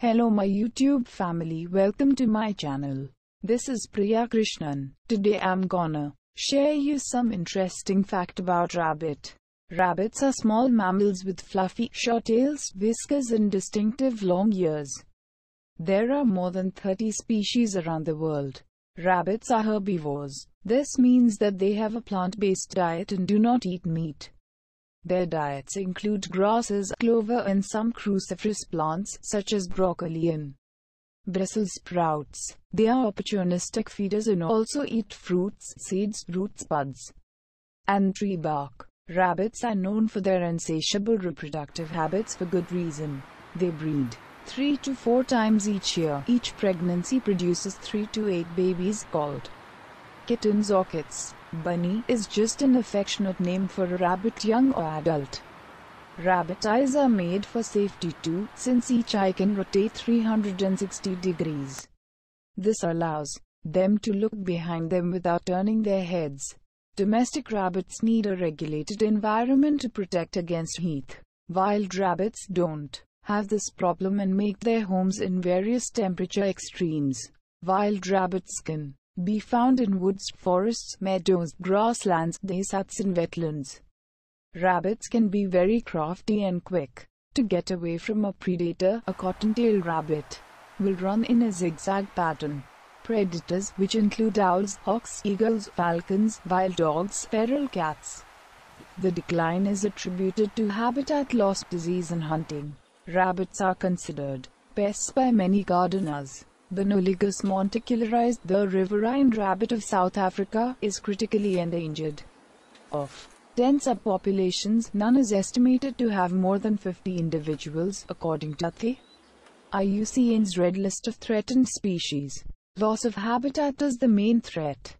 Hello my YouTube family welcome to my channel. This is Priya Krishnan. Today I'm gonna share you some interesting fact about rabbit. Rabbits are small mammals with fluffy, short tails, whiskers and distinctive long ears. There are more than 30 species around the world. Rabbits are herbivores. This means that they have a plant-based diet and do not eat meat. Their diets include grasses, clover and some cruciferous plants such as broccoli and Brussels sprouts. They are opportunistic feeders and also eat fruits, seeds, roots, buds, and tree bark. Rabbits are known for their insatiable reproductive habits for good reason. They breed three to four times each year. Each pregnancy produces three to eight babies called bunny is just an affectionate name for a rabbit young or adult. Rabbit eyes are made for safety too, since each eye can rotate 360 degrees. This allows them to look behind them without turning their heads. Domestic rabbits need a regulated environment to protect against heat. Wild rabbits don't have this problem and make their homes in various temperature extremes. Wild rabbits can be found in woods, forests, meadows, grasslands, deserts and wetlands. Rabbits can be very crafty and quick. To get away from a predator, a cottontail rabbit will run in a zigzag pattern. Predators, which include owls, hawks, eagles, falcons, wild dogs, feral cats. The decline is attributed to habitat loss, disease and hunting. Rabbits are considered pests by many gardeners. Banoligus monticularized the riverine rabbit of South Africa, is critically endangered. Of 10 subpopulations, none is estimated to have more than 50 individuals, according to the IUCN's Red List of Threatened Species. Loss of habitat is the main threat.